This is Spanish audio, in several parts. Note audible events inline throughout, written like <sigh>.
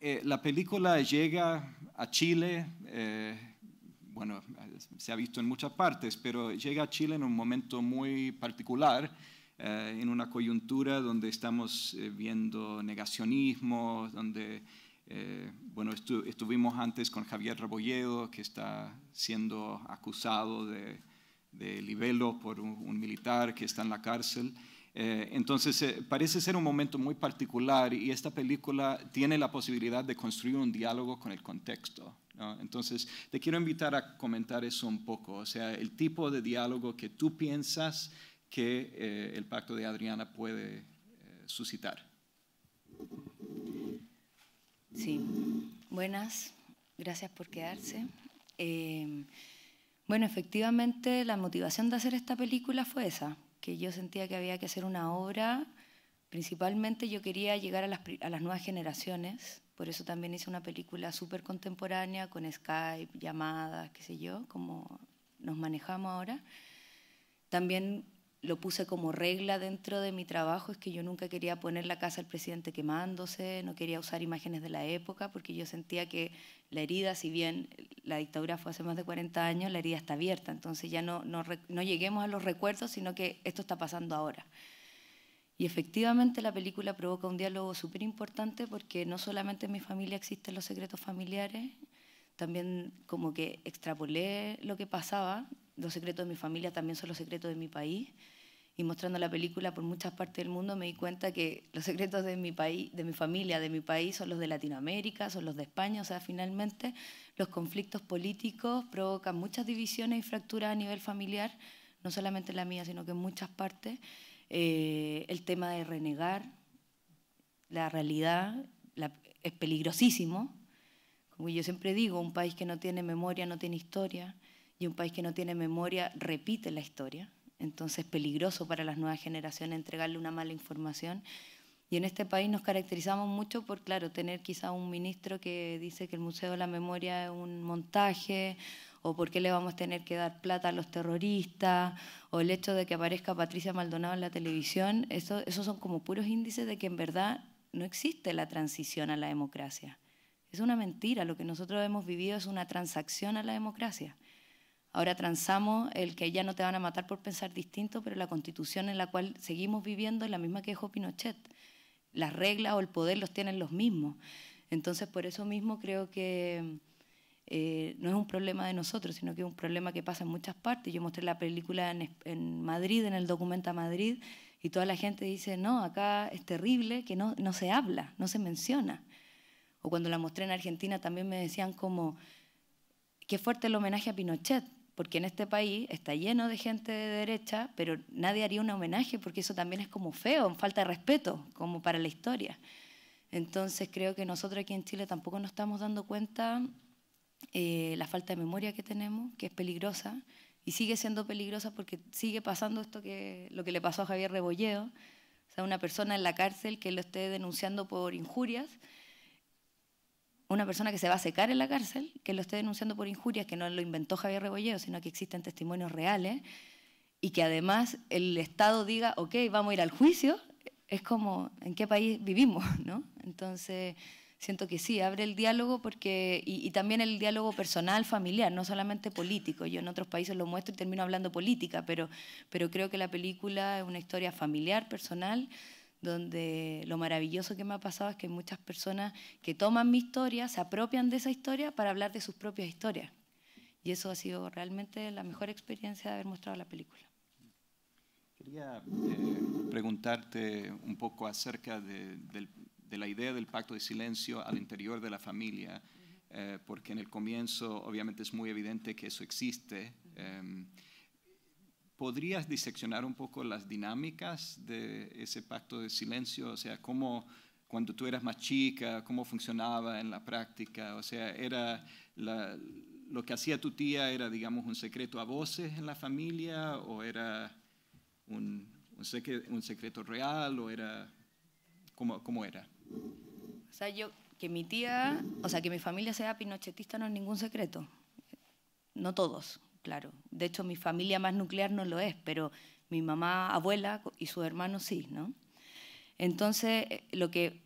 Eh, la película llega a Chile, eh, bueno, se ha visto en muchas partes, pero llega a Chile en un momento muy particular, eh, en una coyuntura donde estamos viendo negacionismo, donde, bueno, estuvimos antes con Javier Rebolledo, que está siendo acusado de, libelo por un militar que está en la cárcel. Eh, entonces, eh, parece ser un momento muy particular y esta película tiene la posibilidad de construir un diálogo con el contexto. Entonces, te quiero invitar a comentar eso un poco, o sea, el tipo de diálogo que tú piensas que eh, el pacto de Adriana puede suscitar. Sí, buenas, gracias por quedarse. bueno, efectivamente la motivación de hacer esta película fue esa, que yo sentía que había que hacer una obra. Principalmente yo quería llegar a las, nuevas generaciones, por eso también hice una película súper contemporánea con Skype, llamadas, qué sé yo, como nos manejamos ahora. También lo puse como regla dentro de mi trabajo, es que yo nunca quería poner la casa del presidente quemándose, no quería usar imágenes de la época, porque yo sentía que la herida, si bien la dictadura fue hace más de 40 años, la herida está abierta, entonces ya no, no, lleguemos a los recuerdos, sino que esto está pasando ahora. Y efectivamente la película provoca un diálogo súper importante porque no solamente en mi familia existen los secretos familiares, también como que extrapolé lo que pasaba los secretos de mi familia también son los secretos de mi país. Y mostrando la película por muchas partes del mundo me di cuenta que los secretos de mi país, de mi familia, de mi país son los de Latinoamérica, son los de España. O sea, finalmente los conflictos políticos provocan muchas divisiones y fracturas a nivel familiar, no solamente en la mía, sino que en muchas partes. Eh, el tema de renegar la realidad es peligrosísimo. Como yo siempre digo, un país que no tiene memoria no tiene historia y un país que no tiene memoria repite la historia. Entonces es peligroso para las nuevas generaciones entregarle una mala información. Y en este país nos caracterizamos mucho por, claro, tener quizá un ministro que dice que el Museo de la Memoria es un montaje, o por qué le vamos a tener que dar plata a los terroristas, o el hecho de que aparezca Patricia Maldonado en la televisión. esos son como puros índices de que en verdad no existe la transición a la democracia. Es una mentira, lo que nosotros hemos vivido es una transacción a la democracia. Ahora transamos el que ya no te van a matar por pensar distinto, pero la constitución en la cual seguimos viviendo es la misma que dejó Pinochet. Las reglas o el poder los tienen los mismos. Entonces, por eso mismo creo que eh, no es un problema de nosotros, sino que es un problema que pasa en muchas partes. Yo mostré la película en, Madrid, en el Documenta Madrid, y toda la gente dice, no, acá es terrible que no, no se habla, no se menciona. O cuando la mostré en Argentina también me decían como, qué fuerte el homenaje a Pinochet porque en este país está lleno de gente de derecha, pero nadie haría un homenaje porque eso también es como feo, falta de respeto, como para la historia. Entonces creo que nosotros aquí en Chile tampoco nos estamos dando cuenta eh, la falta de memoria que tenemos, que es peligrosa, y sigue siendo peligrosa porque sigue pasando esto que lo que le pasó a Javier Rebolledo o sea, una persona en la cárcel que lo esté denunciando por injurias una persona que se va a secar en la cárcel, que lo esté denunciando por injurias, que no lo inventó Javier Rebolledo, sino que existen testimonios reales, y que además el Estado diga, ok, vamos a ir al juicio, es como, ¿en qué país vivimos? <laughs> ¿no? Entonces, siento que sí, abre el diálogo porque, y, también el diálogo personal, familiar, no solamente político. Yo en otros países lo muestro y termino hablando política, pero, pero creo que la película es una historia familiar, personal, donde lo maravilloso que me ha pasado es que muchas personas que toman mi historia, se apropian de esa historia para hablar de sus propias historias. Y eso ha sido realmente la mejor experiencia de haber mostrado la película. Quería eh, preguntarte un poco acerca de, la idea del pacto de silencio al interior de la familia, eh, porque en el comienzo obviamente es muy evidente que eso existe. Em, ¿Podrías diseccionar un poco las dinámicas de ese pacto de silencio? O sea, cómo cuando tú eras más chica, cómo funcionaba en la práctica. O sea, era lo que hacía tu tía era, digamos, un secreto a voces en la familia o era un, secreto, un secreto real o era cómo, cómo era. O sea, yo que mi tía, o sea, que mi familia sea pinochetista no es ningún secreto. No todos, claro. De hecho, mi familia más nuclear no lo es, pero mi mamá, abuela y su hermano sí, ¿no? Entonces, eh, lo que,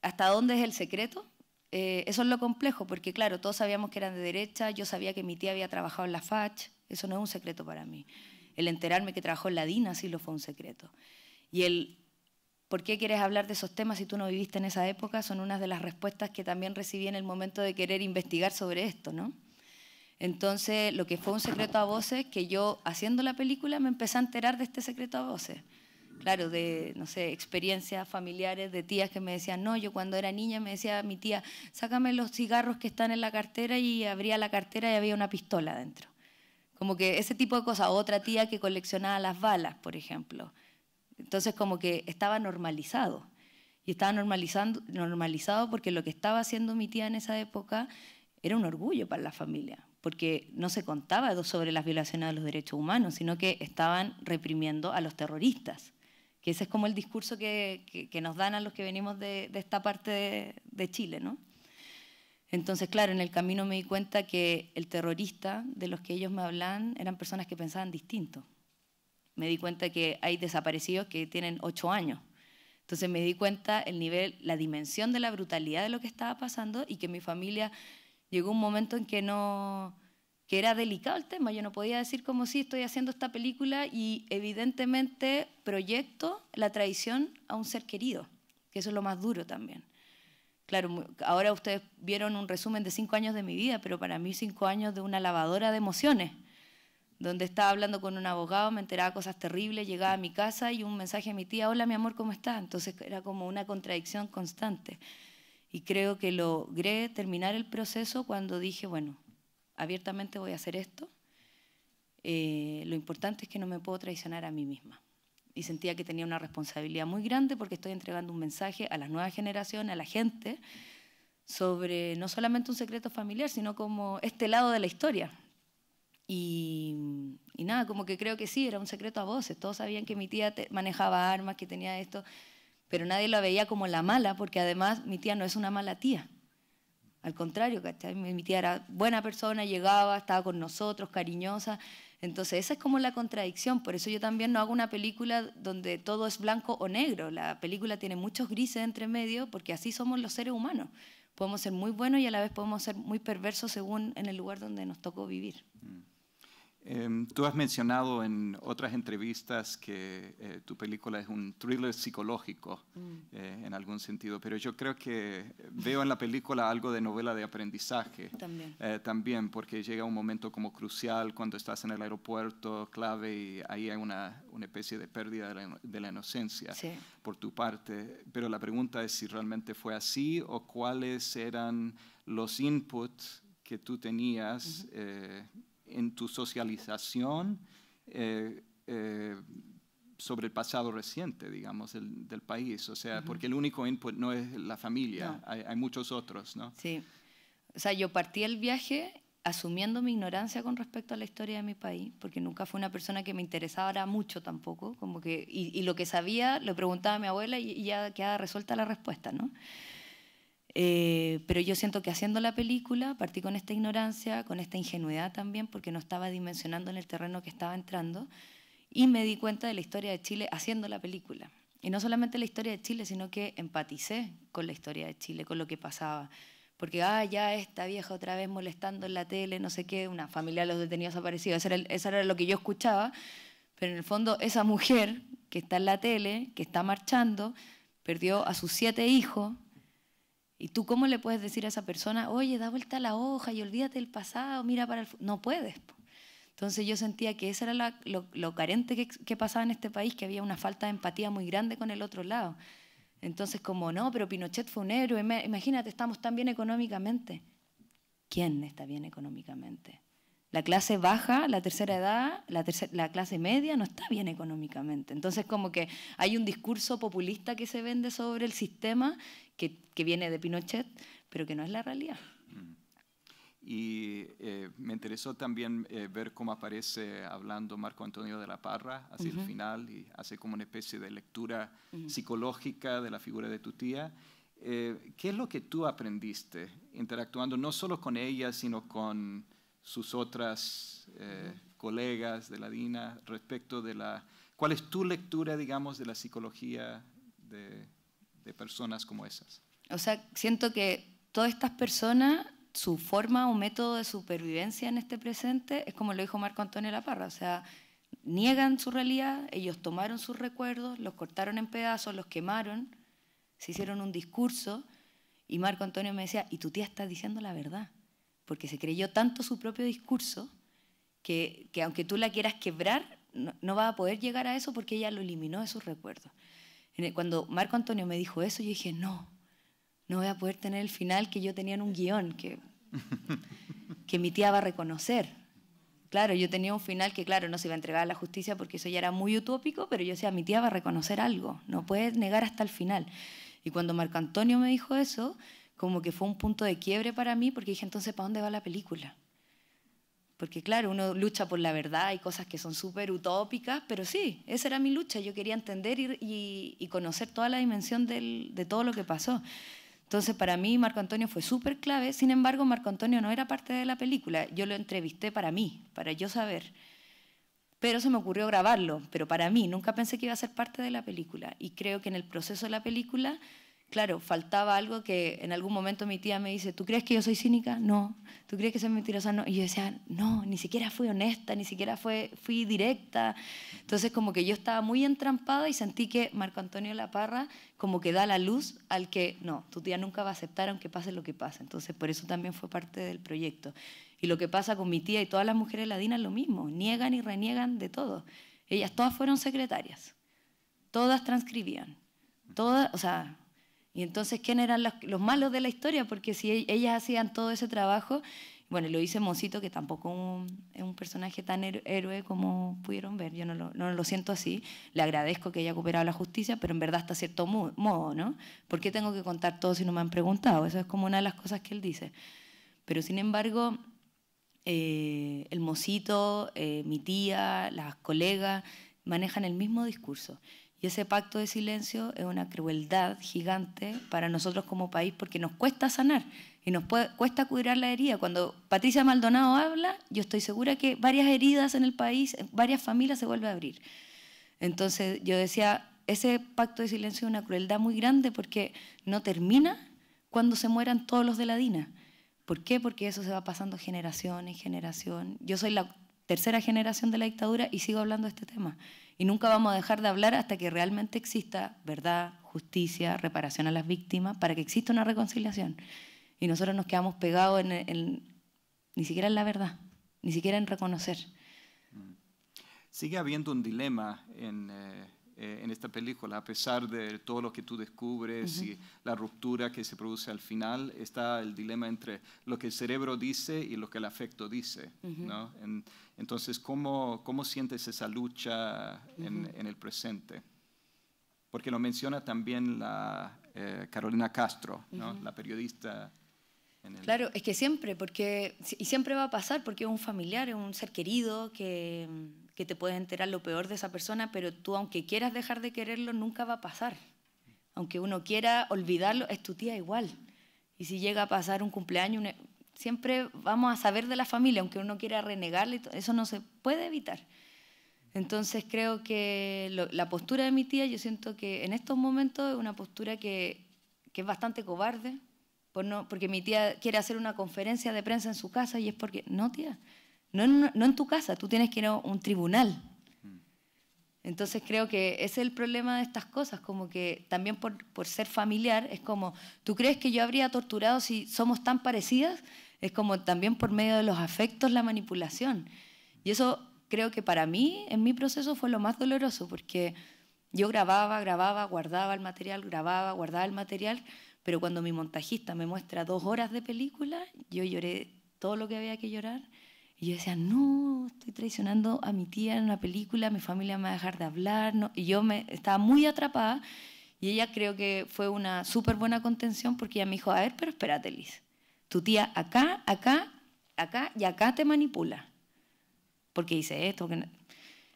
¿hasta dónde es el secreto? Eh, eso es lo complejo, porque claro, todos sabíamos que eran de derecha, yo sabía que mi tía había trabajado en la FACH, eso no es un secreto para mí. El enterarme que trabajó en la DINA sí lo fue un secreto. Y el, ¿por qué quieres hablar de esos temas si tú no viviste en esa época? Son unas de las respuestas que también recibí en el momento de querer investigar sobre esto, ¿no? Entonces, lo que fue un secreto a voces, que yo haciendo la película me empecé a enterar de este secreto a voces. Claro, de, no sé, experiencias familiares de tías que me decían, no, yo cuando era niña me decía mi tía, sácame los cigarros que están en la cartera y abría la cartera y había una pistola dentro. Como que ese tipo de cosas. Otra tía que coleccionaba las balas, por ejemplo. Entonces, como que estaba normalizado. Y estaba normalizando, normalizado porque lo que estaba haciendo mi tía en esa época era un orgullo para la familia porque no se contaba sobre las violaciones de los derechos humanos, sino que estaban reprimiendo a los terroristas. Que ese es como el discurso que, nos dan a los que venimos de, esta parte de, de, Chile, ¿no? Entonces, claro, en el camino me di cuenta que el terrorista de los que ellos me hablan eran personas que pensaban distinto. Me di cuenta que hay desaparecidos que tienen ocho años. Entonces me di cuenta el nivel, la dimensión de la brutalidad de lo que estaba pasando y que mi familia llegó un momento en que no que era delicado el tema, yo no podía decir como si sí, estoy haciendo esta película y evidentemente proyecto la traición a un ser querido, que eso es lo más duro también. Claro, ahora ustedes vieron un resumen de cinco años de mi vida, pero para mí cinco años de una lavadora de emociones, donde estaba hablando con un abogado, me enteraba cosas terribles, llegaba a mi casa y un mensaje a mi tía, hola mi amor, ¿cómo estás? Entonces era como una contradicción constante. Y creo que logré terminar el proceso cuando dije, bueno, abiertamente voy a hacer esto. Eh, lo importante es que no me puedo traicionar a mí misma. Y sentía que tenía una responsabilidad muy grande porque estoy entregando un mensaje a la nueva generación, a la gente, sobre no solamente un secreto familiar, sino como este lado de la historia. y nada, como que creo que sí, era un secreto a voces. Todos sabían que mi tía manejaba armas, que tenía esto, pero nadie la veía como la mala, porque además mi tía no es una mala tía. Al contrario, Mi tía era buena persona, llegaba, estaba con nosotros, cariñosa. Entonces, esa es como la contradicción. Por eso yo también no hago una película donde todo es blanco o negro. La película tiene muchos grises entre medio, porque así somos los seres humanos. Podemos ser muy buenos y a la vez podemos ser muy perversos según en el lugar donde nos tocó vivir. Mm. Em, tú has mencionado en otras entrevistas que eh, tu película es un thriller psicológico mm. eh, en algún sentido, pero yo creo que veo en la película algo de novela de aprendizaje. También. Eh, también, porque llega un momento como crucial cuando estás en el aeropuerto, clave, y ahí hay una, una especie de pérdida de la, inocencia por tu parte. Pero la pregunta es si realmente fue así o cuáles eran los inputs que tú tenías en tu socialización eh, eh, sobre el pasado reciente, digamos, del país. O sea, porque el único input no es la familia, Hay, muchos otros, ¿no? Sí. O sea, yo partí el viaje asumiendo mi ignorancia con respecto a la historia de mi país, porque nunca fue una persona que me interesara mucho tampoco, como que, y, lo que sabía lo preguntaba a mi abuela y, ya queda resuelta la respuesta, ¿no? Eh, pero yo siento que haciendo la película partí con esta ignorancia, con esta ingenuidad también, porque no estaba dimensionando en el terreno que estaba entrando, y me di cuenta de la historia de Chile haciendo la película. Y no solamente la historia de Chile, sino que empaticé con la historia de Chile, con lo que pasaba. Porque, ah, ya esta vieja otra vez molestando en la tele, no sé qué, una familia de los detenidos desaparecidos, eso eso era lo que yo escuchaba, pero en el fondo esa mujer que está en la tele, que está marchando, perdió a sus siete hijos, ¿Y tú cómo le puedes decir a esa persona, oye, da vuelta la hoja y olvídate del pasado, mira para el... No puedes. Entonces yo sentía que eso era la, lo, carente que, que pasaba en este país, que había una falta de empatía muy grande con el otro lado. Entonces como, no, pero Pinochet fue un héroe, imagínate, estamos tan bien económicamente. ¿Quién está bien económicamente? La clase baja, la tercera edad, la, clase media no está bien económicamente. Entonces como que hay un discurso populista que se vende sobre el sistema que, que viene de Pinochet, pero que no es la realidad. Mm. Y eh, me interesó también eh, ver cómo aparece hablando Marco Antonio de la Parra hacia el final y hace como una especie de lectura psicológica de la figura de tu tía. Eh, ¿Qué es lo que tú aprendiste interactuando no solo con ella, sino con sus otras eh, colegas de la DINA respecto de la... ¿Cuál es tu lectura, digamos, de la psicología de, personas como esas? O sea, siento que todas estas personas, su forma o método de supervivencia en este presente es como lo dijo Marco Antonio Laparra, o sea, niegan su realidad, ellos tomaron sus recuerdos, los cortaron en pedazos, los quemaron, se hicieron un discurso y Marco Antonio me decía, y tu tía está diciendo la verdad porque se creyó tanto su propio discurso que, aunque tú la quieras quebrar, no, va a poder llegar a eso porque ella lo eliminó de sus recuerdos. Cuando Marco Antonio me dijo eso, yo dije, no, no voy a poder tener el final que yo tenía en un guión, que, que mi tía va a reconocer. Claro, yo tenía un final que, claro, no se iba a entregar a la justicia porque eso ya era muy utópico, pero yo decía, mi tía va a reconocer algo, no puedes negar hasta el final. Y cuando Marco Antonio me dijo eso, como que fue un punto de quiebre para mí porque dije, entonces, ¿para dónde va la película? Porque claro, uno lucha por la verdad y cosas que son súper utópicas, pero sí, esa era mi lucha. Yo quería entender y, conocer toda la dimensión de todo lo que pasó. Entonces, para mí, Marco Antonio fue súper clave. Sin embargo, Marco Antonio no era parte de la película. Yo lo entrevisté para mí, para yo saber. Pero se me ocurrió grabarlo, pero para mí. Nunca pensé que iba a ser parte de la película. Y creo que en el proceso de la película claro, faltaba algo que en algún momento mi tía me dice, ¿tú crees que yo soy cínica? No. ¿Tú crees que soy mentirosa? No. Y yo decía, no, ni siquiera fui honesta, ni siquiera fue, fui directa. Entonces como que yo estaba muy entrampada y sentí que Marco Antonio Laparra como que da la luz al que, no, tu tía nunca va a aceptar aunque pase lo que pase. Entonces por eso también fue parte del proyecto. Y lo que pasa con mi tía y todas las mujeres ladinas es lo mismo, niegan y reniegan de todo. Ellas todas fueron secretarias, todas transcribían, todas, o sea, y entonces, ¿quién eran los, malos de la historia? Porque si e, ellas hacían todo ese trabajo, bueno, lo dice Mosito, que tampoco es un personaje tan héroe como pudieron ver, yo no lo, siento así, le agradezco que haya cooperado la justicia, pero en verdad está cierto modo, ¿no? ¿Por qué tengo que contar todo si no me han preguntado? Eso es como una de las cosas que él dice. Pero sin embargo, eh, el Mosito, eh, mi tía, las colegas, manejan el mismo discurso. Y ese pacto de silencio es una crueldad gigante para nosotros como país porque nos cuesta sanar y nos cuesta curar la herida. Cuando Patricia Maldonado habla, yo estoy segura que varias heridas en el país, varias familias se vuelven a abrir. Entonces yo decía, ese pacto de silencio es una crueldad muy grande porque no termina cuando se mueran todos los de la DINA. ¿Por qué? Porque eso se va pasando generación en generación. Yo soy la tercera generación de la dictadura y sigo hablando de este tema. Y nunca vamos a dejar de hablar hasta que realmente exista verdad, justicia, reparación a las víctimas, para que exista una reconciliación. Y nosotros nos quedamos pegados en, ni siquiera en la verdad, ni siquiera en reconocer. Mm. Sigue habiendo un dilema en... Eh, eh, en esta película, a pesar de todo lo que tú descubres y la ruptura que se produce al final, está el dilema entre lo que el cerebro dice y lo que el afecto dice. ¿no? entonces, ¿cómo, ¿cómo, sientes esa lucha en, el presente? Porque lo menciona también la eh, Carolina Castro, ¿no? la periodista Claro, es que siempre, porque, y siempre va a pasar porque es un familiar, es un ser querido que que te puedes enterar lo peor de esa persona, pero tú aunque quieras dejar de quererlo, nunca va a pasar. Aunque uno quiera olvidarlo, es tu tía igual. Y si llega a pasar un cumpleaños, e, siempre vamos a saber de la familia, aunque uno quiera renegarle, eso no se puede evitar. Entonces creo que la postura de mi tía, yo siento que en estos momentos es una postura que, es bastante cobarde, porque mi tía quiere hacer una conferencia de prensa en su casa y es porque, no tía, no en, tu casa, tú tienes que ir a un tribunal. Entonces creo que es el problema de estas cosas, como que también por, ser familiar, es como, ¿tú crees que yo habría torturado si somos tan parecidas? Es como también por medio de los afectos la manipulación. Y eso creo que para mí, en mi proceso, fue lo más doloroso, porque yo grababa, grababa, guardaba el material, grababa, guardaba el material, pero cuando mi montajista me muestra dos horas de película, yo lloré todo lo que había que llorar y yo decía, no, estoy traicionando a mi tía en una película, mi familia me va a dejar de hablar. Y yo me, estaba muy atrapada y ella creo que fue una súper buena contención porque ella me dijo, a ver, pero espérate, Liz, tu tía acá, acá, acá y acá te manipula. Porque dice esto,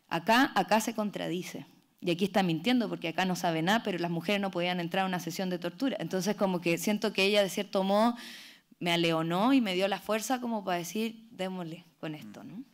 acá, acá se contradice. Y aquí está mintiendo porque acá no sabe nada, pero las mujeres no podían entrar a una sesión de tortura. Entonces como que siento que ella de cierto modo me aleonó y me dio la fuerza como para decir, démosle con esto, ¿no?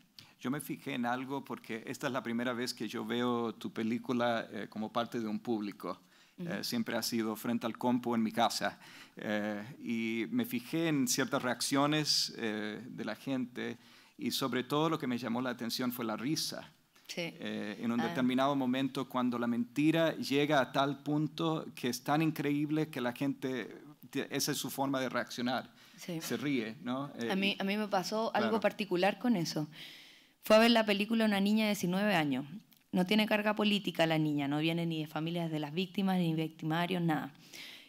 Yo me fijé en algo porque esta es la primera vez que yo veo tu película eh, como parte de un público. Eh, siempre ha sido frente al compo en mi casa. Eh, y me fijé en ciertas reacciones de la gente y sobre todo lo que me llamó la atención fue la risa. Sí. en un ah. determinado momento cuando la mentira llega a tal punto que es tan increíble que la gente, esa es su forma de reaccionar se ríe, ¿no? Eh, a, mí, a mí me pasó algo particular con eso. Fue a ver la película una niña de 19 años. No tiene carga política la niña, no viene ni de familias de las víctimas, ni victimarios, nada.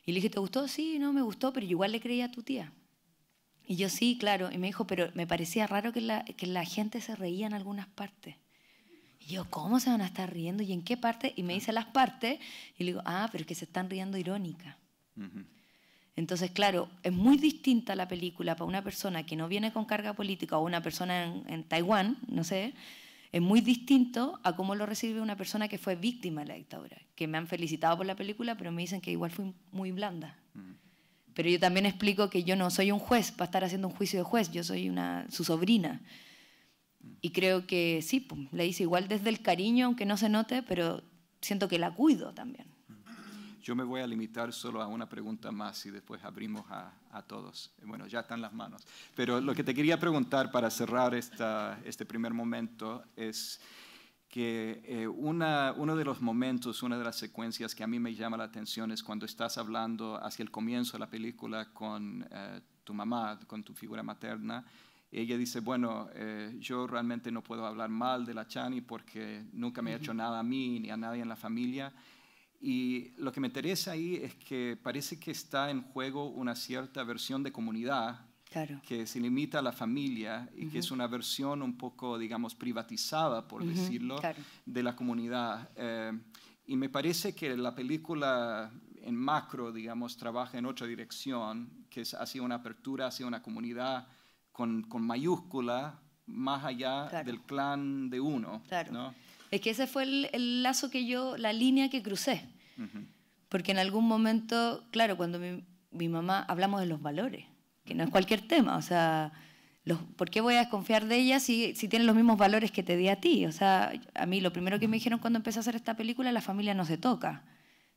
Y le dije, ¿te gustó? Sí, no, me gustó, pero igual le creía a tu tía. Y yo sí, claro. Y me dijo, pero me parecía raro que la, gente se reía en algunas partes. Y yo, ¿cómo se van a estar riendo? ¿Y en qué parte? Y me dice las partes. Y le digo, ah, pero es que se están riendo irónica. Entonces, claro, es muy distinta la película para una persona que no viene con carga política o una persona en, Taiwán, no sé, es muy distinto a cómo lo recibe una persona que fue víctima de la dictadura, que me han felicitado por la película, pero me dicen que igual fui muy blanda. Mm. Pero yo también explico que yo no soy un juez para estar haciendo un juicio de juez, yo soy una, su sobrina. Mm. Y creo que sí, pues, le dice igual desde el cariño, aunque no se note, pero siento que la cuido también. Yo me voy a limitar solo a una pregunta más y después abrimos a, a todos. Bueno, ya están las manos. Pero lo que te quería preguntar para cerrar este primer momento es que eh, una, uno de los momentos, una de las secuencias que a mí me llama la atención es cuando estás hablando hacia el comienzo de la película con eh, tu mamá, con tu figura materna, ella dice, bueno, eh, yo realmente no puedo hablar mal de la Chani porque nunca me ha hecho nada a mí ni a nadie en la familia. Y lo que me interesa ahí es que parece que está en juego una cierta versión de comunidad que se limita a la familia y que es una versión un poco, digamos, privatizada, por decirlo, de la comunidad. Eh, y me parece que la película en macro, digamos, trabaja en otra dirección, que es hacia una apertura, hacia una comunidad con, con mayúscula, más allá del clan de uno. Es que ese fue el, lazo que yo, la línea que crucé. Porque en algún momento, claro, cuando mi, mamá, hablamos de los valores, que no es cualquier tema, o sea, los, ¿por qué voy a desconfiar de ella si, si tiene los mismos valores que te di a ti? O sea, a mí lo primero que me dijeron cuando empecé a hacer esta película, la familia no se toca.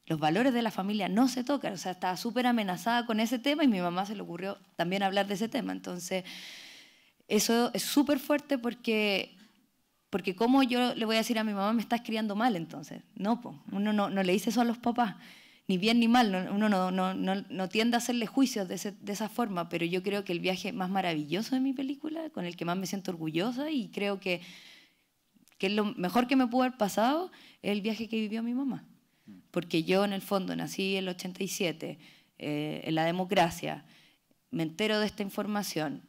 Los valores de la familia no se tocan, o sea, estaba súper amenazada con ese tema y mi mamá se le ocurrió también hablar de ese tema. Entonces, eso es súper fuerte porque porque ¿cómo yo le voy a decir a mi mamá, me estás criando mal entonces? No, uno no, le dice eso a los papás, ni bien ni mal, uno no, tiende a hacerle juicios de, esa forma, pero yo creo que el viaje más maravilloso de mi película, con el que más me siento orgullosa y creo que, es lo mejor que me pudo haber pasado, es el viaje que vivió mi mamá. Porque yo en el fondo nací en el 87, eh, en la democracia, me entero de esta información,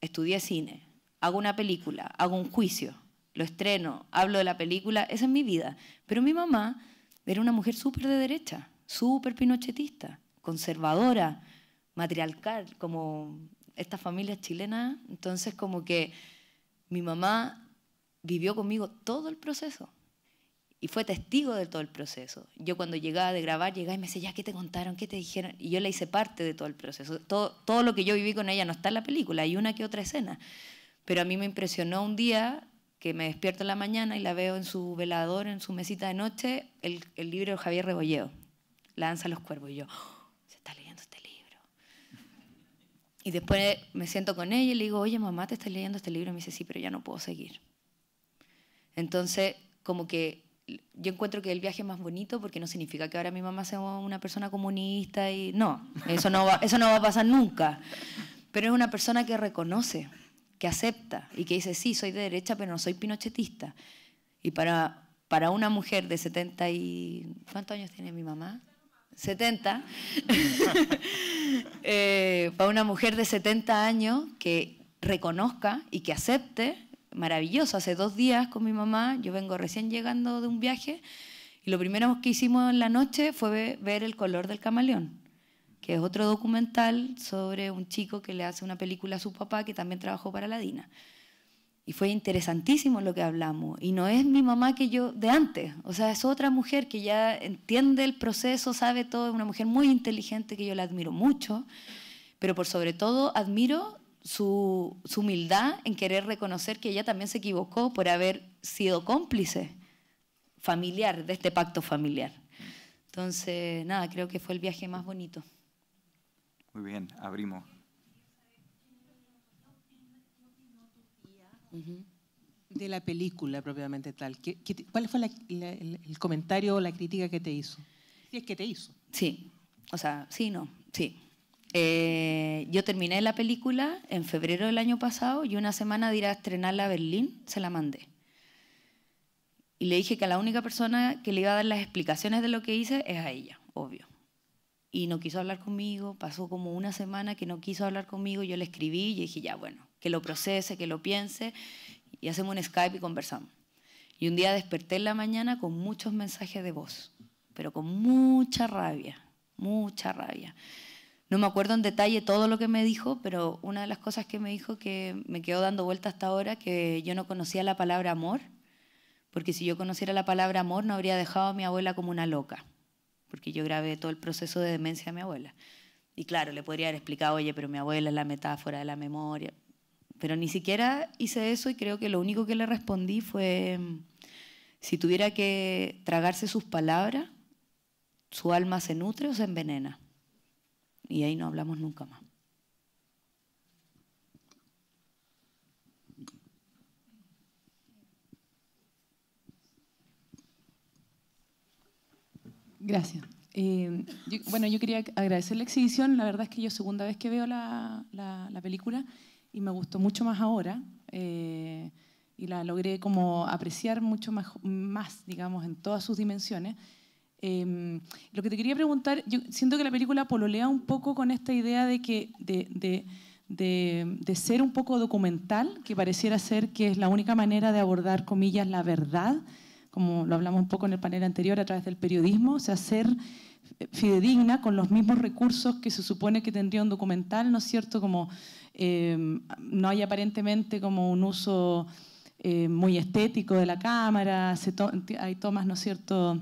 estudié cine, hago una película, hago un juicio lo estreno, hablo de la película, esa es mi vida. Pero mi mamá era una mujer súper de derecha, súper pinochetista, conservadora, matriarcal, como esta familias chilena Entonces, como que mi mamá vivió conmigo todo el proceso y fue testigo de todo el proceso. Yo cuando llegaba de grabar, llegaba y me decía, ya, ¿qué te contaron? ¿Qué te dijeron? Y yo le hice parte de todo el proceso. Todo, todo lo que yo viví con ella no está en la película, hay una que otra escena. Pero a mí me impresionó un día que me despierto en la mañana y la veo en su velador, en su mesita de noche, el, libro de Javier Rebolledo, Lanza los cuervos. Y yo, oh, se está leyendo este libro. Y después me siento con ella y le digo, oye, mamá, te estás leyendo este libro. Y me dice, sí, pero ya no puedo seguir. Entonces, como que yo encuentro que el viaje es más bonito porque no significa que ahora mi mamá sea una persona comunista y no, eso no eso no va a pasar nunca. Pero es una persona que reconoce que acepta y que dice, sí, soy de derecha, pero no soy pinochetista. Y para, para una mujer de 70 y... ¿Cuántos años tiene mi mamá? 70. <laughs> Eh, para una mujer de 70 años que reconozca y que acepte, maravilloso. Hace dos días con mi mamá, yo vengo recién llegando de un viaje, y lo primero que hicimos en la noche fue ver el color del camaleón es otro documental sobre un chico que le hace una película a su papá que también trabajó para la DINA. Y fue interesantísimo lo que hablamos. Y no es mi mamá que yo de antes, o sea, es otra mujer que ya entiende el proceso, sabe todo, es una mujer muy inteligente que yo la admiro mucho, pero por sobre todo admiro su, su humildad en querer reconocer que ella también se equivocó por haber sido cómplice familiar de este pacto familiar. Entonces, nada, creo que fue el viaje más bonito. Muy bien, abrimos. De la película propiamente tal. ¿Qué, cuál fue el, comentario o la crítica que te hizo? Si es que te hizo. Sí, o sea, sí, no, sí. Eh, yo terminé la película en febrero del año pasado y una semana dirá ir a estrenarla a Berlín se la mandé. Y le dije que a la única persona que le iba a dar las explicaciones de lo que hice es a ella, obvio y no quiso hablar conmigo, pasó como una semana que no quiso hablar conmigo, yo le escribí y le dije, ya, bueno, que lo procese, que lo piense, y hacemos un Skype y conversamos. Y un día desperté en la mañana con muchos mensajes de voz, pero con mucha rabia, mucha rabia. No me acuerdo en detalle todo lo que me dijo, pero una de las cosas que me dijo que me quedó dando vuelta hasta ahora, que yo no conocía la palabra amor, porque si yo conociera la palabra amor no habría dejado a mi abuela como una loca porque yo grabé todo el proceso de demencia a mi abuela. Y claro, le podría haber explicado, oye, pero mi abuela es la metáfora de la memoria. Pero ni siquiera hice eso y creo que lo único que le respondí fue, si tuviera que tragarse sus palabras, su alma se nutre o se envenena. Y ahí no hablamos nunca más. Gracias. Eh, bueno, yo quería agradecer la exhibición. La verdad es que yo segunda vez que veo la, la, película y me gustó mucho más ahora. Eh, y la logré como apreciar mucho más, más digamos, en todas sus dimensiones. Eh, lo que te quería preguntar, yo siento que la película pololea un poco con esta idea de que de, de, de, ser un poco documental, que pareciera ser que es la única manera de abordar, comillas, la verdad como lo hablamos un poco en el panel anterior, a través del periodismo, o sea, ser fidedigna con los mismos recursos que se supone que tendría un documental, ¿no es cierto? Como em, no hay aparentemente como un uso eh, muy estético de la cámara, hay tomas, ¿no es cierto?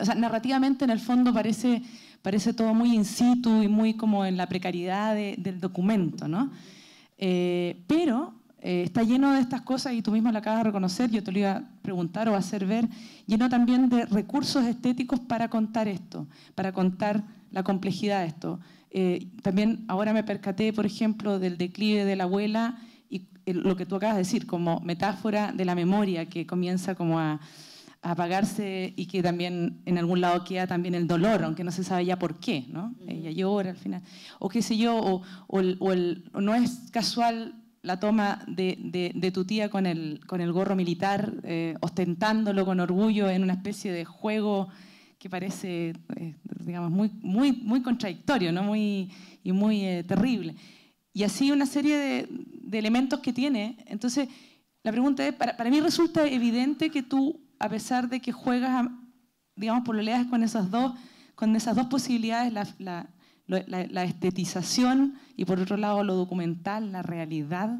O sea, narrativamente en el fondo parece, parece todo muy in situ y muy como en la precariedad del documento, ¿no? Eh, pero eh, está lleno de estas cosas y tú mismo la acabas de reconocer, yo te lo iba a preguntar o a hacer ver, lleno también de recursos estéticos para contar esto, para contar la complejidad de esto. Eh, también ahora me percaté, por ejemplo, del declive de la abuela y eh, lo que tú acabas de decir, como metáfora de la memoria que comienza como a, apagarse y que también en algún lado queda también el dolor, aunque no se sabe ya por qué, ¿no? Ella llora al final. O qué sé yo, o, no es casual la toma de, tu tía con el, con el gorro militar, eh, ostentándolo con orgullo en una especie de juego que parece, eh, digamos, muy, muy, muy contradictorio ¿no? muy, y muy eh, terrible. Y así una serie de, elementos que tiene. Entonces, la pregunta es, para, mí resulta evidente que tú, a pesar de que juegas, digamos, por con esas dos, con esas dos posibilidades, la la, estetización y por otro lado lo documental, la realidad,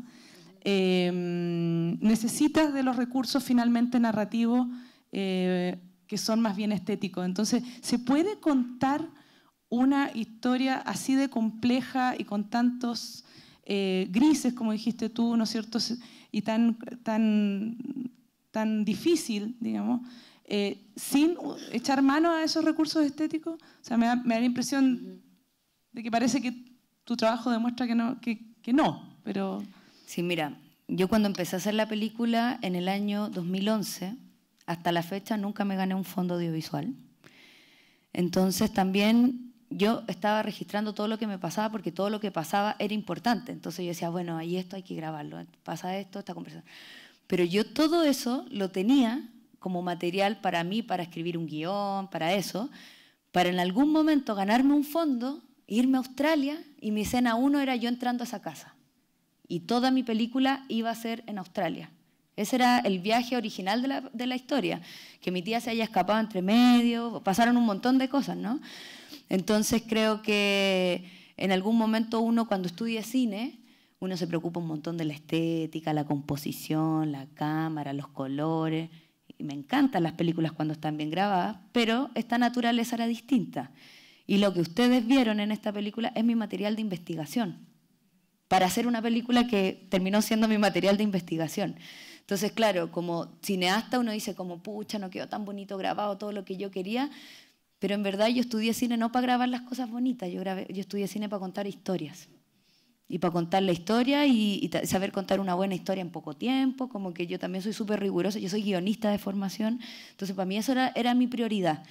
eh, necesitas de los recursos finalmente narrativos eh, que son más bien estéticos. Entonces, ¿se puede contar una historia así de compleja y con tantos eh, grises, como dijiste tú, ¿no es cierto? Y tan, tan, tan difícil, digamos, sin echar mano a esos recursos estéticos? O sea, me me da la impresión de que parece que tu trabajo demuestra que no, que, no, pero... Sí, mira, yo cuando empecé a hacer la película en el año 2011, hasta la fecha nunca me gané un fondo audiovisual. Entonces también yo estaba registrando todo lo que me pasaba porque todo lo que pasaba era importante. Entonces yo decía, bueno, ahí esto hay que grabarlo, pasa esto, esta conversación. Pero yo todo eso lo tenía como material para mí, para escribir un guión, para eso, para en algún momento ganarme un fondo irme a Australia y mi escena uno era yo entrando a esa casa. Y toda mi película iba a ser en Australia. Ese era el viaje original de la, de la, historia, que mi tía se haya escapado entre medio, pasaron un montón de cosas, ¿no? Entonces creo que en algún momento uno cuando estudia cine, uno se preocupa un montón de la estética, la composición, la cámara, los colores, y me encantan las películas cuando están bien grabadas, pero esta naturaleza era distinta. Y lo que ustedes vieron en esta película es mi material de investigación, para hacer una película que terminó siendo mi material de investigación. Entonces, claro, como cineasta uno dice como, pucha, no quedó tan bonito grabado todo lo que yo quería, pero en verdad yo estudié cine no para grabar las cosas bonitas, yo, estudié cine para contar historias y para contar la historia y, saber contar una buena historia en poco tiempo, como que yo también soy súper rigurosa, yo soy guionista de formación, entonces para mí eso era mi prioridad.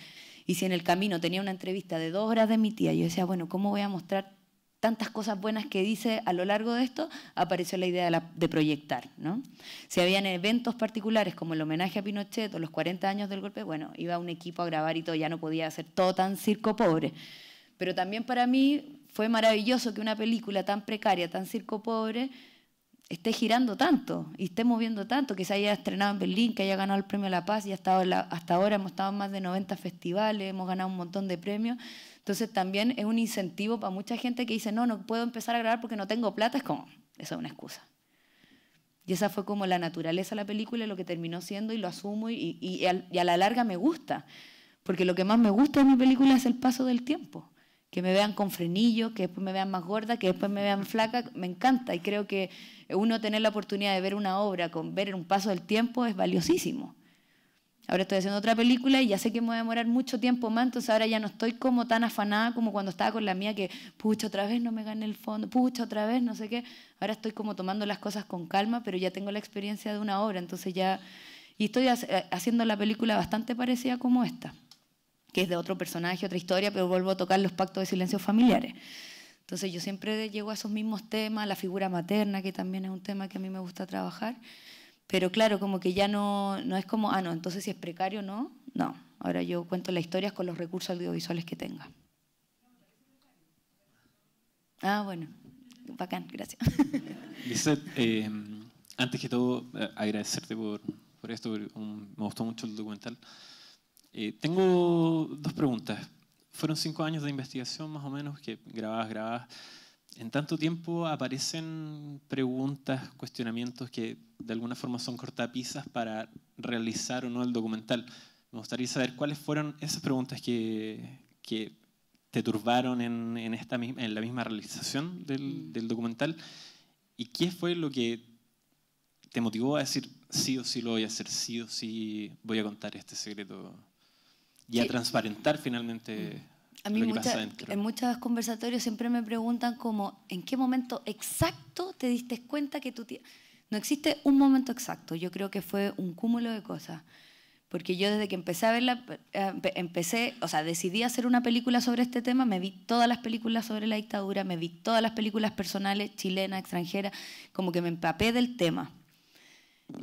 Y si en el camino tenía una entrevista de dos horas de mi tía, yo decía, bueno, ¿cómo voy a mostrar tantas cosas buenas que dice a lo largo de esto? Apareció la idea de, proyectar. ¿no? Si habían eventos particulares como el homenaje a Pinochet o los 40 años del golpe, bueno, iba un equipo a grabar y todo, ya no podía hacer todo tan circo pobre. Pero también para mí fue maravilloso que una película tan precaria, tan circo pobre, esté girando tanto y esté moviendo tanto, que se haya estrenado en Berlín, que haya ganado el Premio La Paz y hasta, ahora hemos estado en más de 90 festivales, hemos ganado un montón de premios. Entonces también es un incentivo para mucha gente que dice, no, no puedo empezar a grabar porque no tengo plata, es como, eso es una excusa. Y esa fue como la naturaleza de la película, lo que terminó siendo y lo asumo y, a la larga me gusta, porque lo que más me gusta de mi película es el paso del tiempo que me vean con frenillo, que después me vean más gorda, que después me vean flaca, me encanta y creo que uno tener la oportunidad de ver una obra, con ver en un paso del tiempo es valiosísimo. Ahora estoy haciendo otra película y ya sé que me voy a demorar mucho tiempo más, entonces ahora ya no estoy como tan afanada como cuando estaba con la mía que, pucha, otra vez no me gané el fondo, pucha, otra vez no sé qué. Ahora estoy como tomando las cosas con calma, pero ya tengo la experiencia de una obra, entonces ya... Y estoy eh, haciendo la película bastante parecida como esta que es de otro personaje, otra historia, pero vuelvo a tocar los pactos de silencio familiares. Entonces yo siempre llego a esos mismos temas, la figura materna, que también es un tema que a mí me gusta trabajar, pero claro, como que ya no, no es como, ah, no, entonces si es precario, no, no. Ahora yo cuento las historias con los recursos audiovisuales que tenga. Ah, bueno, bacán, gracias. Lizeth, <laughs> eh, antes que todo, eh, agradecerte por, por esto, um, me gustó mucho el documental. Eh, tengo dos preguntas. Fueron cinco años de investigación más o menos que grababas, grababas. En tanto tiempo aparecen preguntas, cuestionamientos que de alguna forma son cortapisas para realizar o no el documental. Me gustaría saber cuáles fueron esas preguntas que, te turbaron en, en, esta, en la misma realización del, mm. del, documental y qué fue lo que te motivó a decir sí o sí lo voy a hacer, sí o sí voy a contar este secreto y a transparentar finalmente mm. lo que pasa dentro. En muchos conversatorios siempre me preguntan como, ¿en qué momento exacto te diste cuenta que tú... No existe un momento exacto, yo creo que fue un cúmulo de cosas. Porque yo desde que empecé a verla, eh, empecé, o sea, decidí hacer una película sobre este tema, me vi todas las películas sobre la dictadura, me vi todas las películas personales, chilenas, extranjeras, como que me empapé del tema.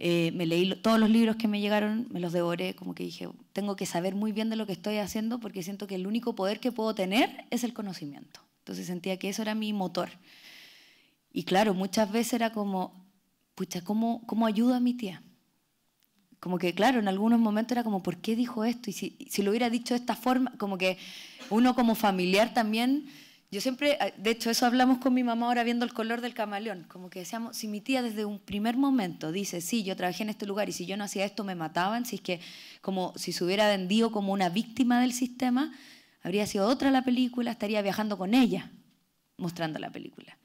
Eh, me leí todos los libros que me llegaron, me los devoré, como que dije, tengo que saber muy bien de lo que estoy haciendo porque siento que el único poder que puedo tener es el conocimiento. Entonces sentía que eso era mi motor. Y claro, muchas veces era como, pucha, ¿cómo, cómo ayudo a mi tía? Como que, claro, en algunos momentos era como, ¿por qué dijo esto? Y si, si lo hubiera dicho de esta forma, como que uno como familiar también yo siempre, ah, de hecho, eso hablamos con mi mamá ahora viendo el color del camaleón, como que decíamos, si mi tía desde un primer momento dice, sí, yo trabajé en este lugar y si yo no hacía esto me mataban, si es que como si se hubiera vendido como una víctima del sistema, habría sido otra la película, estaría viajando con ella, mostrando la película.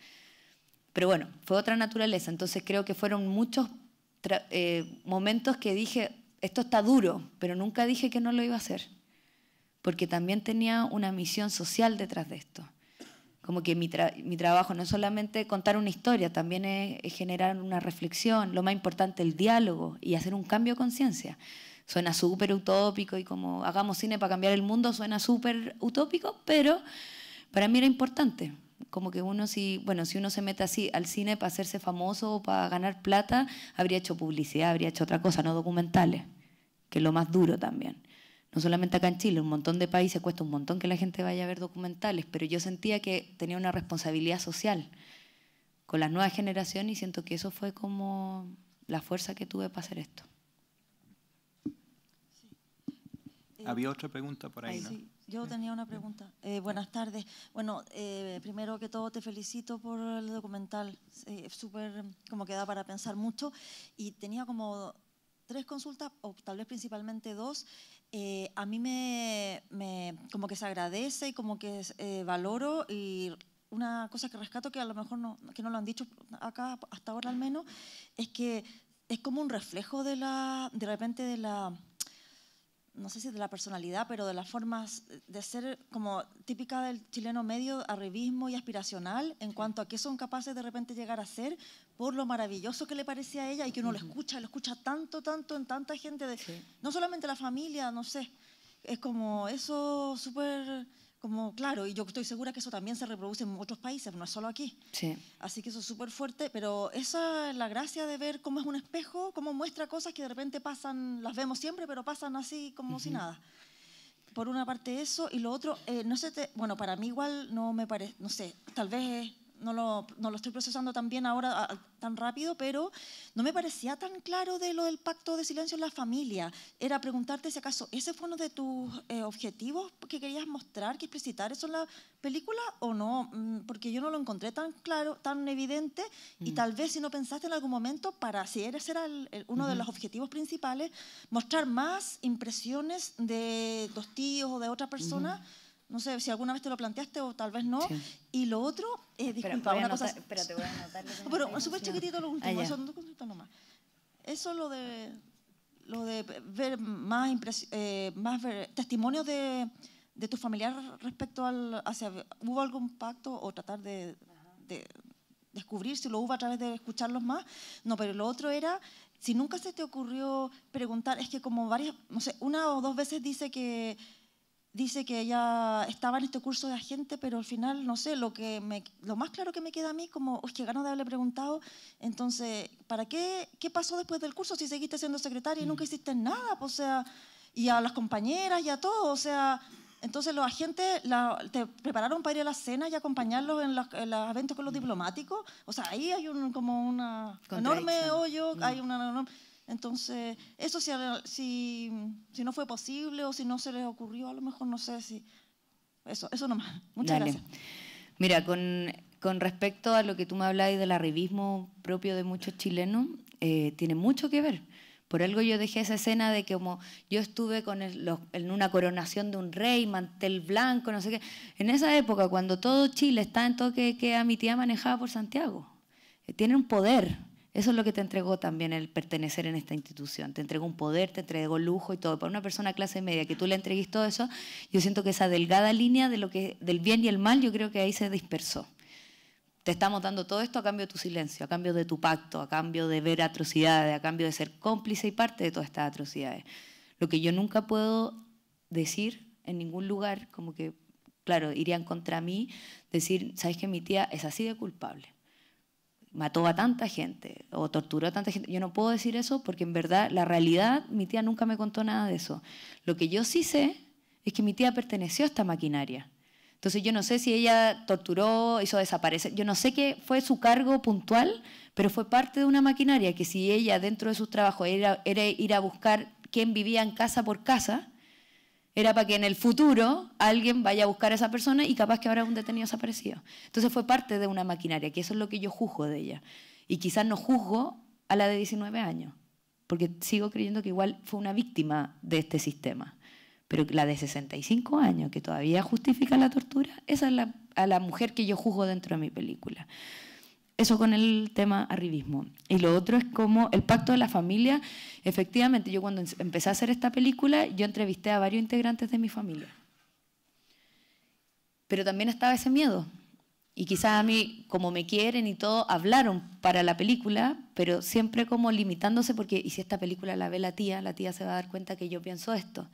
Pero bueno, fue otra naturaleza, entonces creo que fueron muchos eh, momentos que dije, esto está duro, pero nunca dije que no lo iba a hacer, porque también tenía una misión social detrás de esto como que mi, mi, trabajo no es solamente contar una historia, también es, generar una reflexión, lo más importante el diálogo y hacer un cambio de conciencia. Suena súper utópico y como hagamos cine para cambiar el mundo suena súper utópico, pero para mí era importante. Como que uno si, bueno, si uno se mete así al cine para hacerse famoso o para ganar plata, habría hecho publicidad, habría hecho otra cosa, no documentales, que es lo más duro también no solamente acá en Chile, un montón de países cuesta un montón que la gente vaya a ver documentales, pero yo sentía que tenía una responsabilidad social con la nueva generación y siento que eso fue como la fuerza que tuve para hacer esto. Había otra pregunta por ahí, ¿no? Sí. Yo tenía una pregunta. Eh, buenas tardes. Bueno, eh, primero que todo te felicito por el documental. Eh, Súper, como que da para pensar mucho. Y tenía como tres consultas, o tal vez principalmente dos, eh, a mí me, como que se agradece y como que eh, valoro y una cosa que rescato que a lo mejor no, que no lo han dicho acá hasta ahora al menos, es que es como un reflejo de la, de repente de la no sé si de la personalidad, pero de las formas de ser como típica del chileno medio, arribismo y aspiracional en cuanto a qué son capaces de repente llegar a ser por lo maravilloso que le parecía a ella y que uno lo escucha, lo escucha tanto, tanto en tanta gente, no solamente la familia, no sé, es como eso súper como claro, y yo estoy segura que eso también se reproduce en otros países, no es solo aquí. Así que eso es súper fuerte, pero esa es la gracia de ver cómo es un espejo, cómo muestra cosas que de repente pasan, las vemos siempre, pero pasan así como si nada. Por una parte eso, y lo otro, eh, no sé, bueno, para mí igual no me parece, no sé, tal vez no lo, estoy procesando tan bien ahora, tan rápido, pero no me parecía tan claro de lo del pacto de silencio en la familia. Era preguntarte si acaso ese fue uno de tus eh, objetivos que querías mostrar, que explicitar eso en la película o no, mm, porque yo no lo encontré tan claro, tan evidente y mm. tal vez si no pensaste en algún momento para, si ese era uno de los objetivos principales, mostrar más impresiones de dos tíos o de otra persona. No sé si alguna vez te lo planteaste o tal vez no. Y lo otro, eh, disculpa, pero una te voy a anotar. <laughs> pero súper chiquitito lo ah, último, Eso lo de, lo de ver más, eh, más testimonios de, de tus familiares respecto al. Hacia, ¿Hubo algún pacto o tratar de, de descubrir si lo hubo a través de escucharlos más? No, pero lo otro era si nunca se te ocurrió preguntar, es que como varias, no sé, una o dos veces dice que dice que ella estaba en este curso de agente, pero al final, no sé, lo, que me, lo más claro que me queda a mí, como, es que ganas de haberle preguntado, entonces, ¿para qué, qué pasó después del curso si seguiste siendo secretaria y nunca mm. hiciste nada? Pues, o sea, y a las compañeras y a todo, o sea, entonces los agentes te prepararon para ir a la cena y acompañarlos en los, eventos con los mm. diplomáticos, o sea, ahí hay un, como una enorme hoyo, mm. hay una enorme... Entonces, eso si, si, si, no fue posible o si no se les ocurrió, a lo mejor no sé si... Eso, eso nomás. Muchas gracias. Mira, con, respecto a lo que tú me habláis del arribismo propio de muchos chilenos, eh, tiene mucho que ver. Por algo yo dejé esa escena de que como yo estuve en una coronación de un rey, mantel blanco, no sé qué. En esa época, cuando todo Chile está en toque, que a mi tía manejaba por Santiago. Eh, tiene un poder eso es lo que te entregó también el pertenecer en esta institución. Te entregó un poder, te entregó lujo y todo. Para una persona clase media que tú le entregues todo eso, yo siento que esa delgada línea del bien y el mal, yo creo que ahí se dispersó. Te estamos dando todo esto a cambio de tu silencio, a cambio de tu pacto, a cambio de ver atrocidades, a cambio de ser cómplice y parte de todas estas atrocidades. Lo que yo nunca puedo decir en ningún lugar, como que, claro, irían contra mí, decir, ¿sabes que mi tía es así de culpable? mató a tanta gente o torturó a tanta gente. Yo no puedo decir eso porque en verdad la realidad, mi tía nunca me contó nada de eso. Lo que yo sí sé es que mi tía perteneció a esta maquinaria. Entonces yo no sé si ella torturó, hizo desaparecer, yo no sé qué fue su cargo puntual, pero fue parte de una maquinaria que si ella dentro de sus trabajos era, era ir a buscar quién vivía en casa por casa, era para que en el futuro alguien vaya a buscar a esa persona y capaz que habrá un detenido desaparecido. Entonces fue parte de una maquinaria, que eso es lo que yo juzgo de ella. Y quizás no juzgo a la de 19 años, porque sigo creyendo que igual fue una víctima de este sistema. Pero la de 65 años, que todavía justifica la tortura, esa es a la mujer que yo juzgo dentro de mi película. Eso con el tema arribismo. Y lo otro es como el pacto de la familia. Efectivamente, yo cuando em-, empecé a hacer esta película, yo entrevisté a varios integrantes de mi familia. Pero también estaba ese miedo. Y quizás a mí, como me quieren y todo, hablaron para la película, pero siempre como limitándose porque, y si esta película la ve la tía, la tía se va a dar cuenta que yo pienso esto.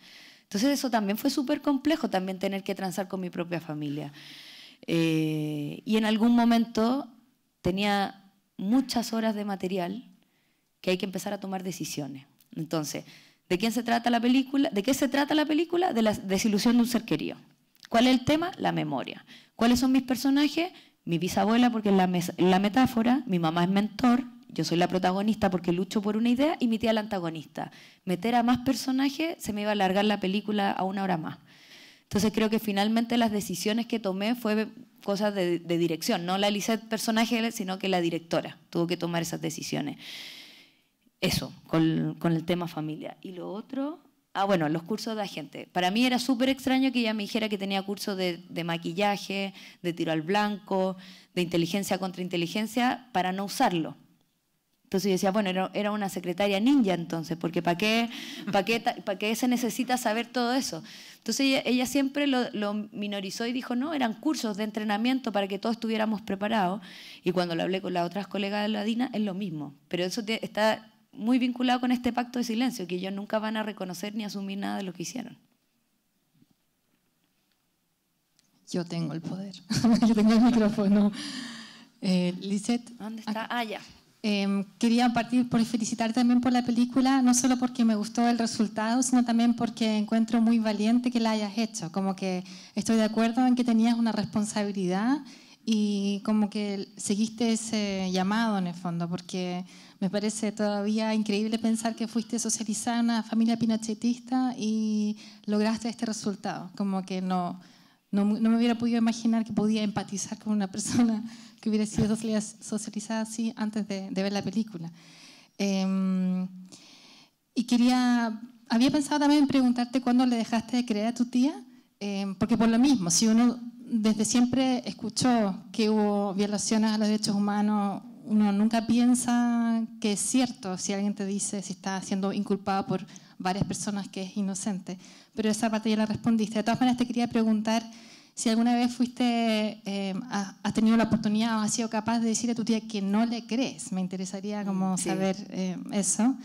Entonces eso también fue súper complejo, también tener que transar con mi propia familia. Eh, y en algún momento tenía muchas horas de material que hay que empezar a tomar decisiones. Entonces, ¿de quién se trata la película? ¿De qué se trata la película? De la desilusión de un ser querido. ¿Cuál es el tema? La memoria. ¿Cuáles son mis personajes? Mi bisabuela, porque es la, la metáfora, mi mamá es mentor, yo soy la protagonista porque lucho por una idea y mi tía la antagonista. Meter a más personajes se me iba a alargar la película a una hora más. Entonces creo que finalmente las decisiones que tomé fue cosas de, dirección, no la Elizabeth personaje, sino que la directora tuvo que tomar esas decisiones. Eso, con, el tema familia. Y lo otro, ah, bueno, los cursos de agente. Para mí era súper extraño que ella me dijera que tenía cursos de, maquillaje, de tiro al blanco, de inteligencia contra inteligencia, para no usarlo. Entonces yo decía, bueno, era, una secretaria ninja entonces, porque ¿para qué, para qué, qué se necesita saber todo eso? Entonces ella, siempre lo, minorizó y dijo, no, eran cursos de entrenamiento para que todos estuviéramos preparados. Y cuando lo hablé con las otras colegas de la DINA, es lo mismo. Pero eso está muy vinculado con este pacto de silencio, que ellos nunca van a reconocer ni asumir nada de lo que hicieron. Yo tengo el poder, <laughs> yo tengo el micrófono. Eh, Lisette. ¿Dónde está? Ah, ya. Em, quería partir por felicitar también por la película, no solo porque me gustó el resultado, sino también porque encuentro muy valiente que la hayas hecho. Como que estoy de acuerdo en que tenías una responsabilidad y como que seguiste ese llamado en el fondo, porque me parece todavía increíble pensar que fuiste socializada en una familia pinochetista y lograste este resultado. Como que no, no, me hubiera podido imaginar que podía empatizar con una persona que hubiera sido socializada así antes de, ver la película. Em, y quería, había pensado también en preguntarte cuándo le dejaste de creer a tu tía, em, porque por lo mismo, si uno desde siempre escuchó que hubo violaciones a los derechos humanos, uno nunca piensa que es cierto si alguien te dice si está siendo inculpado por varias personas que es inocente. Pero esa parte ya la respondiste. De todas maneras, te quería preguntar si alguna vez fuiste, eh, has tenido la oportunidad o has sido capaz de decir a tu tía que no le crees. Me interesaría como saber eh, eso.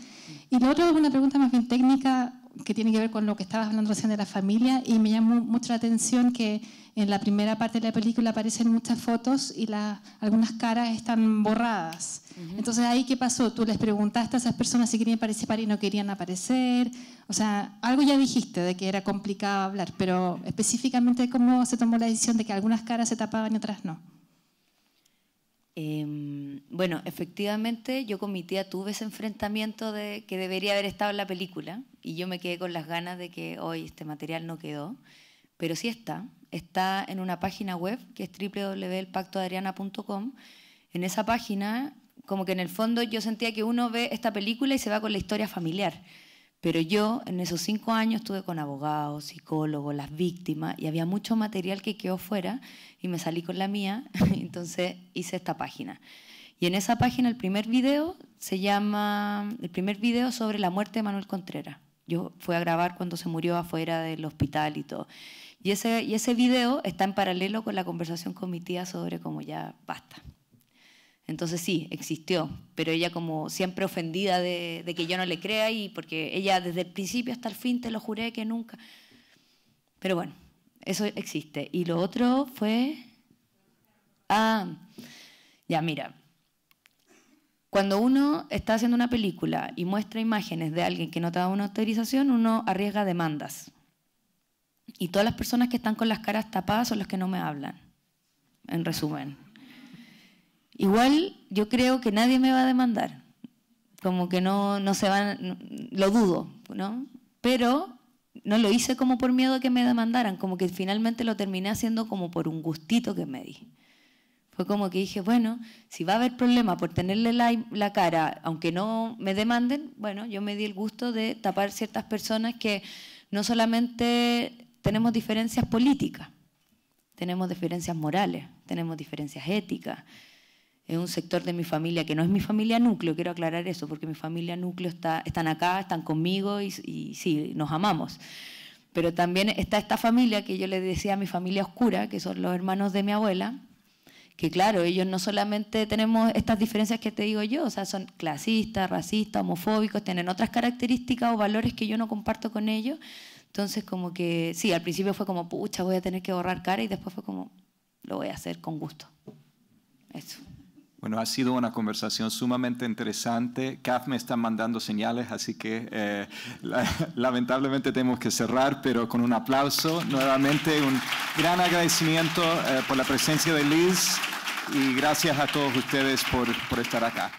Y luego otro una pregunta más bien técnica que tiene que ver con lo que estabas hablando recién de la familia y me llamó mucho la atención que en la primera parte de la película aparecen muchas fotos y algunas caras están borradas. Entonces ahí qué pasó? Tú les preguntaste a esas personas si querían participar y no querían aparecer. O sea, algo ya dijiste de que era complicado hablar, pero específicamente cómo se tomó la decisión de que algunas caras se tapaban y otras no. Em, bueno, efectivamente yo con mi tía tuve ese enfrentamiento de que debería haber estado en la película y yo me quedé con las ganas de que hoy este material no quedó, pero sí está, está en una página web que es www.elpactoadriana.com. En esa página, como que en el fondo yo sentía que uno ve esta película y se va con la historia familiar pero yo en esos cinco años estuve con abogados, psicólogos, las víctimas, y había mucho material que quedó fuera, y me salí con la mía, <laughs> entonces hice esta página. Y en esa página el primer video se llama, el primer video sobre la muerte de Manuel Contreras. Yo fui a grabar cuando se murió afuera del hospital y todo. Y ese, y ese video está en paralelo con la conversación con mi tía sobre cómo ya basta. Entonces sí, existió, pero ella como siempre ofendida de, que yo no le crea y porque ella desde el principio hasta el fin te lo juré que nunca. Pero bueno, eso existe. Y lo otro fue... Ah, ya mira, cuando uno está haciendo una película y muestra imágenes de alguien que no te da una autorización, uno arriesga demandas. Y todas las personas que están con las caras tapadas son las que no me hablan, en resumen. Igual yo creo que nadie me va a demandar, como que no, no se van, lo dudo, ¿no? Pero no lo hice como por miedo a que me demandaran, como que finalmente lo terminé haciendo como por un gustito que me di. Fue como que dije, bueno, si va a haber problema por tenerle la, cara, aunque no me demanden, bueno, yo me di el gusto de tapar ciertas personas que no solamente tenemos diferencias políticas, tenemos diferencias morales, tenemos diferencias éticas, es un sector de mi familia que no es mi familia núcleo, quiero aclarar eso, porque mi familia núcleo está, están acá, están conmigo y, y sí, nos amamos. Pero también está esta familia que yo le decía a mi familia oscura, que son los hermanos de mi abuela, que claro, ellos no solamente tenemos estas diferencias que te digo yo, o sea, son clasistas, racistas, homofóbicos, tienen otras características o valores que yo no comparto con ellos. Entonces, como que, sí, al principio fue como, pucha, voy a tener que borrar cara y después fue como, lo voy a hacer con gusto. Eso. Bueno, ha sido una conversación sumamente interesante. CAF me está mandando señales, así que eh, <laughs> lamentablemente tenemos que cerrar, pero con un aplauso. Nuevamente, un gran agradecimiento eh, por la presencia de Liz y gracias a todos ustedes por estar acá.